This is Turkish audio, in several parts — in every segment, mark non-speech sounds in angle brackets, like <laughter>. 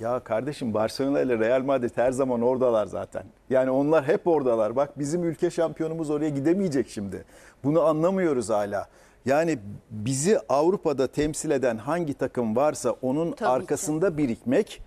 Ya kardeşim Barcelona ile Real Madrid her zaman oradalar zaten. Yani onlar hep oradalar. Bak bizim ülke şampiyonumuz oraya gidemeyecek şimdi. Bunu anlamıyoruz hala. Yani bizi Avrupa'da temsil eden hangi takım varsa onun Tabii arkasında ki. birikmek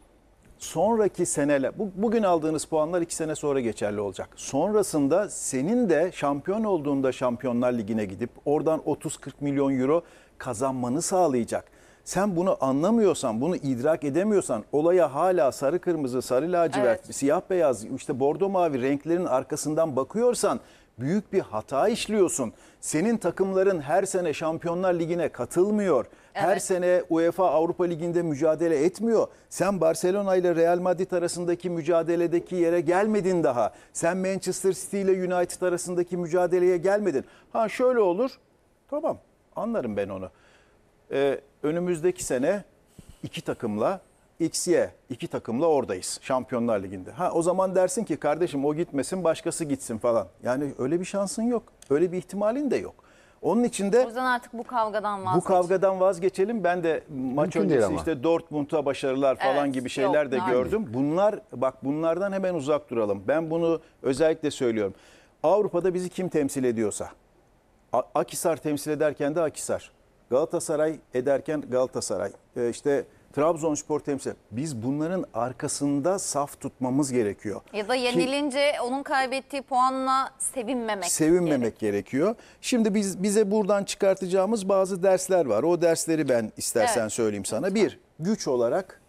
sonraki senele, bu, bugün aldığınız puanlar iki sene sonra geçerli olacak. Sonrasında senin de şampiyon olduğunda Şampiyonlar Ligi'ne gidip oradan 30-40 milyon euro kazanmanı sağlayacak. Sen bunu anlamıyorsan, bunu idrak edemiyorsan olaya hala sarı kırmızı, sarı lacivert, evet. siyah beyaz, işte bordo mavi renklerin arkasından bakıyorsan büyük bir hata işliyorsun. Senin takımların her sene Şampiyonlar Ligi'ne katılmıyor. Evet. Her sene UEFA Avrupa Ligi'nde mücadele etmiyor. Sen Barcelona ile Real Madrid arasındaki mücadeledeki yere gelmedin daha. Sen Manchester City ile United arasındaki mücadeleye gelmedin. Ha şöyle olur. Tamam anlarım ben onu e, önümüzdeki sene iki takımla X'ye iki takımla oradayız Şampiyonlar Ligi'nde. Ha o zaman dersin ki kardeşim o gitmesin başkası gitsin falan. Yani öyle bir şansın yok. Öyle bir ihtimalin de yok. Onun için de O yüzden artık bu kavgadan vazgeçelim. bu kavgadan vazgeçelim. Ben de maç Mümkün öncesi işte Dortmund'a başarılar falan Evet, gibi şeyler yok, de nerede? gördüm. Bunlar bak bunlardan hemen uzak duralım. Ben bunu özellikle söylüyorum. Avrupa'da bizi kim temsil ediyorsa A- Akisar temsil ederken de Akisar. Galatasaray ederken Galatasaray, e, işte Trabzonspor temsil. Biz bunların arkasında saf tutmamız gerekiyor. Ya da yenilince Ki, onun kaybettiği puanla sevinmemek. Sevinmemek gerekiyor. gerekiyor. Şimdi biz bize buradan çıkartacağımız bazı dersler var. O dersleri ben istersen evet. söyleyeyim sana. Lütfen. Bir, güç olarak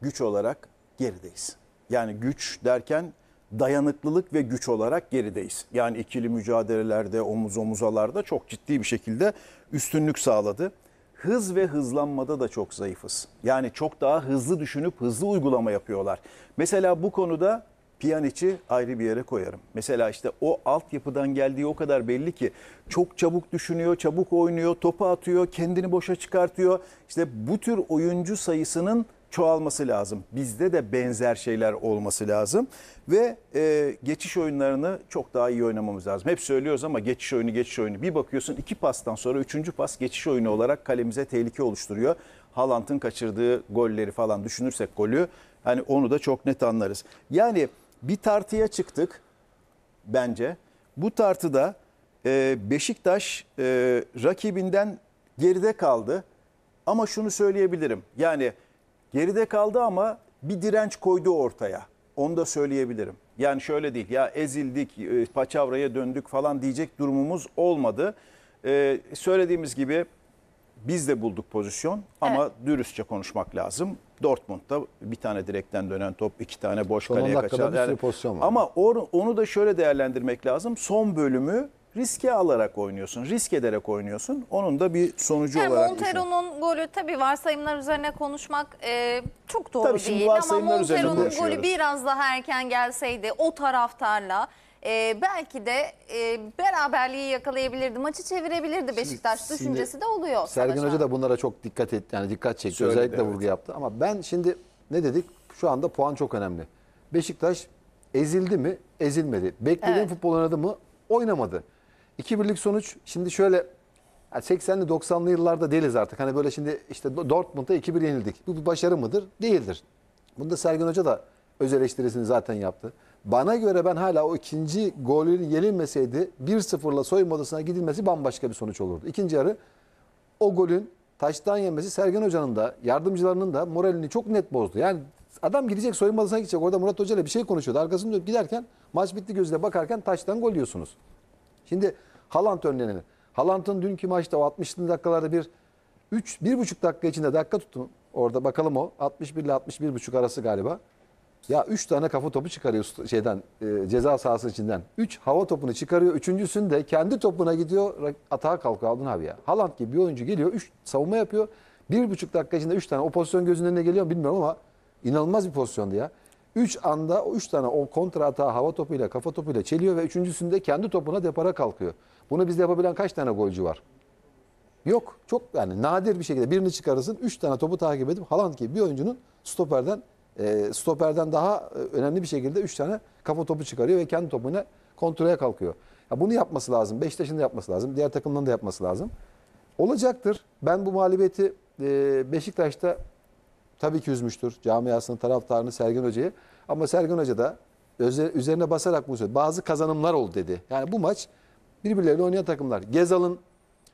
güç olarak gerideyiz. Yani güç derken dayanıklılık ve güç olarak gerideyiz. Yani ikili mücadelelerde, omuz omuzalarda çok ciddi bir şekilde üstünlük sağladı. Hız ve hızlanmada da çok zayıfız. Yani çok daha hızlı düşünüp hızlı uygulama yapıyorlar. Mesela bu konuda Piyaniç'i ayrı bir yere koyarım. Mesela işte o altyapıdan geldiği o kadar belli ki çok çabuk düşünüyor, çabuk oynuyor, topu atıyor, kendini boşa çıkartıyor. İşte bu tür oyuncu sayısının çoğalması lazım. Bizde de benzer şeyler olması lazım ve e, geçiş oyunlarını çok daha iyi oynamamız lazım. Hep söylüyoruz ama geçiş oyunu geçiş oyunu. Bir bakıyorsun iki pastan sonra üçüncü pas geçiş oyunu olarak kalemize tehlike oluşturuyor. Haaland'ın kaçırdığı golleri falan düşünürsek golü hani onu da çok net anlarız. Yani bir tartıya çıktık bence. Bu tartıda e, Beşiktaş e, rakibinden geride kaldı. Ama şunu söyleyebilirim. Yani Geride kaldı ama bir direnç koydu ortaya. Onu da söyleyebilirim. Yani şöyle değil ya ezildik, e, paçavraya döndük falan diyecek durumumuz olmadı. Ee, söylediğimiz gibi biz de bulduk pozisyon ama evet. dürüstçe konuşmak lazım. Dortmund'da bir tane direkten dönen top, iki tane boş Son kaleye kaçan. Yani, pozisyon var. Ama onu da şöyle değerlendirmek lazım. Son bölümü riske alarak oynuyorsun, risk ederek oynuyorsun. Onun da bir sonucu yani olarak Montero'nun düşün. golü tabii varsayımlar üzerine konuşmak e, çok doğru tabii değil ama Montero'nun golü biraz daha erken gelseydi o taraftarla e, belki de e, beraberliği yakalayabilirdi, maçı çevirebilirdi Beşiktaş şimdi, düşüncesi şimdi, de oluyor. Sergin Hoca da bunlara çok dikkat etti, yani dikkat çekti, Söyledi, özellikle evet. vurgu yaptı. Ama ben şimdi ne dedik? Şu anda puan çok önemli. Beşiktaş ezildi mi? Ezilmedi. Beklediğin evet. futbol oynadı mı? Oynamadı. İki birlik sonuç şimdi şöyle yani 80'li 90'lı yıllarda değiliz artık. Hani böyle şimdi işte Dortmund'a 2-1 yenildik. Bu bir başarı mıdır? Değildir. Bunda Sergen Hoca da öz eleştirisini zaten yaptı. Bana göre ben hala o ikinci golün yenilmeseydi 1-0'la soyunma odasına gidilmesi bambaşka bir sonuç olurdu. İkinci yarı o golün taştan yenmesi Sergen Hoca'nın da yardımcılarının da moralini çok net bozdu. Yani adam gidecek soyunma odasına gidecek orada Murat Hoca ile bir şey konuşuyordu. Arkasını dönüp giderken maç bitti gözüyle bakarken taştan gol yiyorsunuz. Şimdi Haaland örneğini. Haaland'ın dünkü maçta o 60. dakikalarda bir 3 buçuk dakika içinde dakika tuttu. Orada bakalım o 61 ile buçuk arası galiba. Ya 3 tane kafa topu çıkarıyor şeyden e, ceza sahası içinden. 3 hava topunu çıkarıyor. üçüncüsünde kendi topuna gidiyor. Atağa kalkıyor aldın abi ya. Haaland gibi bir oyuncu geliyor. 3 savunma yapıyor. 1,5 dakika içinde 3 tane o pozisyon gözünün önüne geliyor bilmiyorum ama inanılmaz bir pozisyondu ya. 3 anda o 3 tane o kontra hata hava topuyla kafa topuyla çeliyor ve üçüncüsünde kendi topuna depara kalkıyor. Bunu bizde yapabilen kaç tane golcü var? Yok. Çok yani nadir bir şekilde birini çıkarırsın. 3 tane topu takip edip Haaland gibi bir oyuncunun stoperden e, stoperden daha e, önemli bir şekilde 3 tane kafa topu çıkarıyor ve kendi topuna kontrole kalkıyor. Ya bunu yapması lazım. Beşiktaş'ın da yapması lazım. Diğer takımların da yapması lazım. Olacaktır. Ben bu mağlubiyeti e, Beşiktaş'ta Tabii ki üzmüştür camiasının taraftarını Sergen Hoca'yı. Ama Sergen Hoca da üzerine basarak bunu söyledi. Bazı kazanımlar oldu dedi. Yani bu maç birbirleriyle oynayan takımlar. Gezal'ın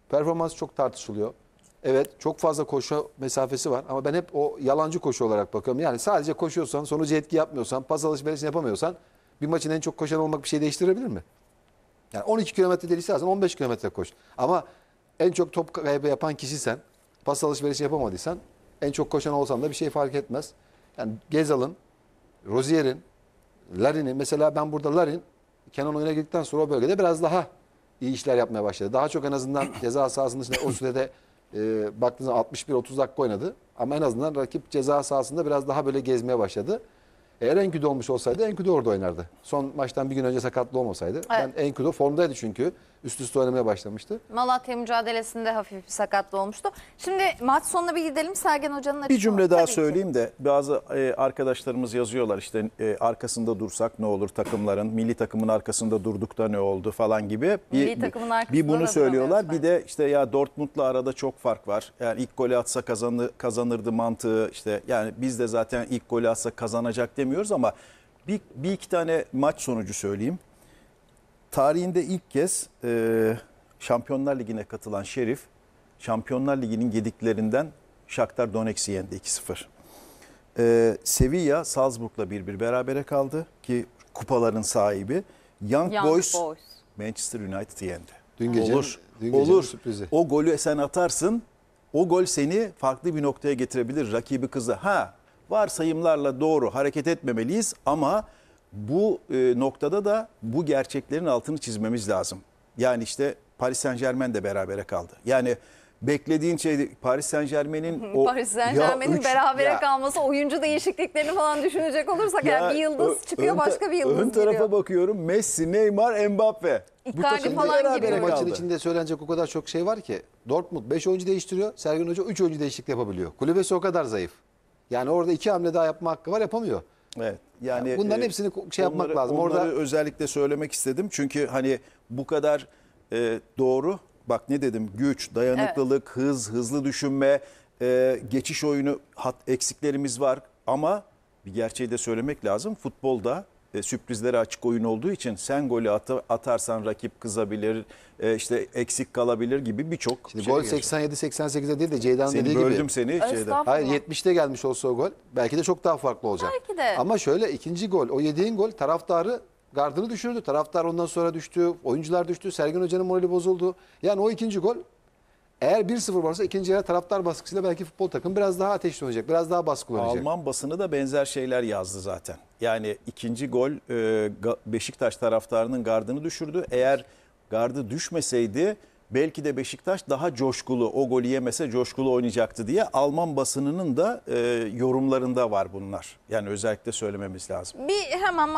performansı çok tartışılıyor. Evet çok fazla koşu mesafesi var ama ben hep o yalancı koşu olarak bakıyorum. Yani sadece koşuyorsan, sonucu etki yapmıyorsan, pas alışverişini yapamıyorsan bir maçın en çok koşan olmak bir şey değiştirebilir mi? Yani 12 kilometre değil istersen 15 kilometre koş. Ama en çok top kaybı yapan kişi sen, pas alışverişi yapamadıysan en çok koşan olsan da bir şey fark etmez. Yani Gezal'ın, Rozier'in, Larin'in mesela ben burada Larin Kenan oyuna girdikten sonra o bölgede biraz daha iyi işler yapmaya başladı. Daha çok en azından <clears throat> ceza sahasının içinde o sürede e, baktığınızda 61-30 dakika oynadı. Ama en azından rakip ceza sahasında biraz daha böyle gezmeye başladı. Eğer Enküde olmuş olsaydı Enküde orada oynardı. Son maçtan bir gün önce sakatlı olmasaydı. Evet. Ben Enküde formdaydı çünkü üst üste oynamaya başlamıştı. Malatya mücadelesinde hafif bir sakatlı olmuştu. Şimdi maç sonuna bir gidelim Sergen Hoca'nın açıklaması. Bir cümle daha söyleyeyim ki. de bazı e, arkadaşlarımız yazıyorlar işte e, arkasında dursak ne olur takımların, milli takımın arkasında durduk ne oldu falan gibi. Bir, milli takımın arkasında bir bunu söylüyorlar. Bir de işte ya Dortmund'la arada çok fark var. Yani ilk golü atsa kazanır, kazanırdı mantığı işte yani biz de zaten ilk golü atsa kazanacak demiyoruz ama bir, bir iki tane maç sonucu söyleyeyim. Tarihinde ilk kez e, Şampiyonlar Ligi'ne katılan Şerif, Şampiyonlar Ligi'nin gediklerinden Shakhtar Donetsk'i yendi 2-0. E, Sevilla Salzburg'la 1-1 berabere kaldı ki kupaların sahibi. Young, Young Boys, Boys Manchester United'ı yendi. Dün gece olur. Dün olur. Sürprizi. O golü sen atarsın. O gol seni farklı bir noktaya getirebilir rakibi kızı. Ha varsayımlarla doğru hareket etmemeliyiz ama bu e, noktada da bu gerçeklerin altını çizmemiz lazım. Yani işte Paris Saint Germain de berabere kaldı. Yani beklediğin şey Paris Saint Germain'in o Paris Saint Germain'in berabere ya, kalması oyuncu değişikliklerini falan düşünecek olursak ya, yani bir yıldız ö, çıkıyor ön, başka bir yıldız ön tarafa giriyor. bakıyorum Messi, Neymar, Mbappe. Icardi falan giriyor. Maçın içinde söylenecek o kadar çok şey var ki Dortmund 5 oyuncu değiştiriyor. Sergen Hoca 3 oyuncu değişiklik yapabiliyor. Kulübesi o kadar zayıf. Yani orada iki hamle daha yapma hakkı var yapamıyor. Evet. Yani, yani bunların e, hepsini şey yapmak onları, lazım. Onları Orada özellikle söylemek istedim. Çünkü hani bu kadar e, doğru bak ne dedim güç, dayanıklılık, evet. hız, hızlı düşünme, e, geçiş oyunu hat eksiklerimiz var ama bir gerçeği de söylemek lazım. Futbolda e, sürprizlere açık oyun olduğu için sen golü ata, atarsan rakip kızabilir, e, işte eksik kalabilir gibi birçok şey gol 87-88'de değil de Ceydan dediği gibi. böldüm seni. Ceydan. Hayır 70'te gelmiş olsa o gol belki de çok daha farklı olacak. Belki de. Ama şöyle ikinci gol o yediğin gol taraftarı gardını düşürdü. Taraftar ondan sonra düştü, oyuncular düştü, Sergen Hoca'nın morali bozuldu. Yani o ikinci gol eğer 1-0 varsa ikinci yarı taraftar baskısıyla belki futbol takım biraz daha ateşli oynayacak. Biraz daha baskı oynayacak. Alman basını da benzer şeyler yazdı zaten. Yani ikinci gol e, Beşiktaş taraftarının gardını düşürdü. Eğer gardı düşmeseydi belki de Beşiktaş daha coşkulu o golü yemese coşkulu oynayacaktı diye Alman basınının da e, yorumlarında var bunlar. Yani özellikle söylememiz lazım. Bir hemen